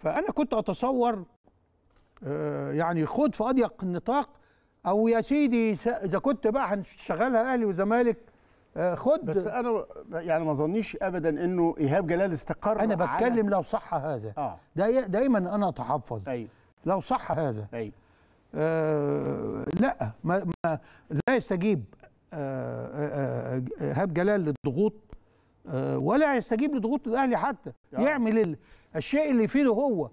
فأنا كنت أتصور آه، يعني خد في أضيق النطاق أو يا سيدي إذا كنت بقى هنشغلها أهلي وزمالك آه، خد بس انا يعني ما ظنيش ابدا انه ايهاب جلال استقر انا بتكلم على... لو صح هذا آه. داي... دايما انا اتحفظ أي. لو صح هذا أي. آه لا ما... ما لا يستجيب ايهاب آه آه آه جلال للضغوط آه، ولا يستجيب لضغوط الاهلي حتى يعني. يعمل الشيء اللي فيه هو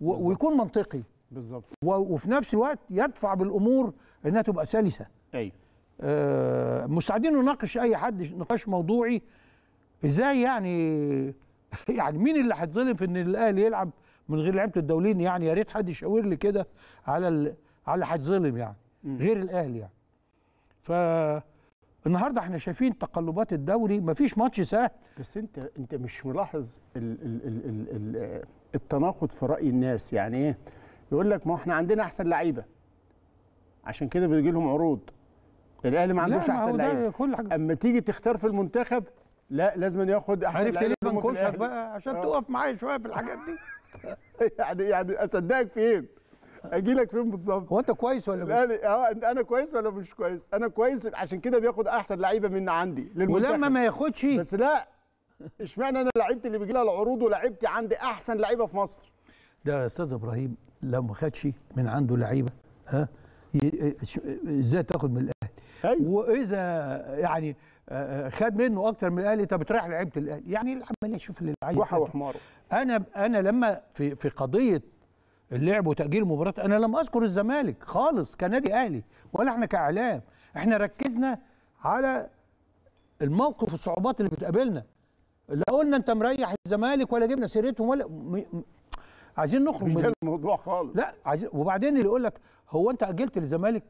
بالزبط. ويكون منطقي بالظبط وفي نفس الوقت يدفع بالامور انها تبقى سلسه ايوه آه مستعدين نناقش اي حد نقاش موضوعي ازاي يعني يعني مين اللي هيتظلم في ان الاهلي يلعب من غير لعيبه الدوليين يعني يا ريت حد يشاور لي كده على ال... على اللي هيتظلم يعني م. غير الاهلي يعني ف النهارده احنا شايفين تقلبات الدوري مفيش ماتش سهل بس انت انت مش ملاحظ ال ال ال ال ال التناقض في راي الناس يعني ايه يقول لك ما احنا عندنا احسن لعيبه عشان كده بتجي لهم عروض الاهلي ما عندوش احسن لعيبه اما تيجي تختار في المنتخب لا لازم ياخد احسن عرفت ليه بنكشك بقى عشان توقف آه. تقف معايا شويه في الحاجات دي يعني يعني اصدقك فين اجي لك فين بالظبط هو انت كويس ولا لا مش؟ آه، انا كويس ولا مش كويس انا كويس عشان كده بياخد احسن لعيبه من عندي للمنتخب ولما ما ياخدش بس لا اشمعنى انا لعيبتي اللي بيجي لها العروض ولعيبتي عندي احسن لعيبه في مصر ده يا استاذ ابراهيم لو ما خدش من عنده لعيبه ها ازاي تاخد من الاهلي أيوة. واذا يعني آه، آه، خد منه اكتر من الاهلي طب بتريح لعيبه الاهلي يعني العمليه شوف اللي عايز وحماره انا انا لما في في قضيه اللعب وتاجيل مباراه انا لم اذكر الزمالك خالص كنادي اهلي ولا احنا كاعلام احنا ركزنا على الموقف والصعوبات اللي بتقابلنا لا قلنا انت مريح الزمالك ولا جبنا سيرتهم ولا م... م... عايزين نخرج من الموضوع خالص لا عايز... وبعدين اللي يقول لك هو انت اجلت للزمالك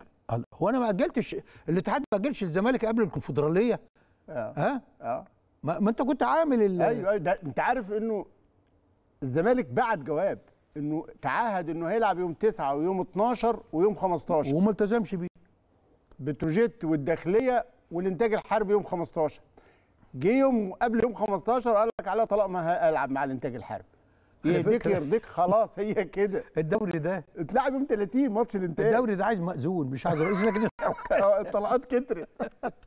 هو انا ما اجلتش الاتحاد ما اجلش للزمالك قبل الكونفدراليه اه ها اه ما... ما انت كنت عامل ال... ايوه ايوه ده انت عارف انه الزمالك بعت جواب انه تعهد انه هيلعب يوم 9 ويوم 12 ويوم 15 وما التزمش بيه بتروجيت والداخليه والانتاج الحربي يوم 15 جه يوم قبل يوم 15 قال لك على طلاق ما هلعب مع الانتاج الحربي يهديك يرضيك خلاص هي كده الدوري ده اتلعب يوم 30 ماتش الانتاج الدوري ده عايز مأذون مش عايز رئيس لجنه آه، الطلقات كترت